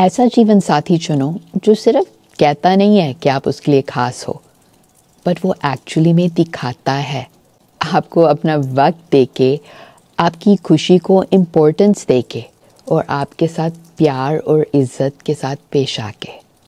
ऐसा जीवन साथी चुनो जो सिर्फ कहता नहीं है कि आप उसके लिए खास हो बट वो एक्चुअली में दिखाता है आपको अपना वक्त दे के आपकी खुशी को इम्पोर्टेंस दे के और आपके साथ प्यार और इज़्ज़त के साथ पेश आके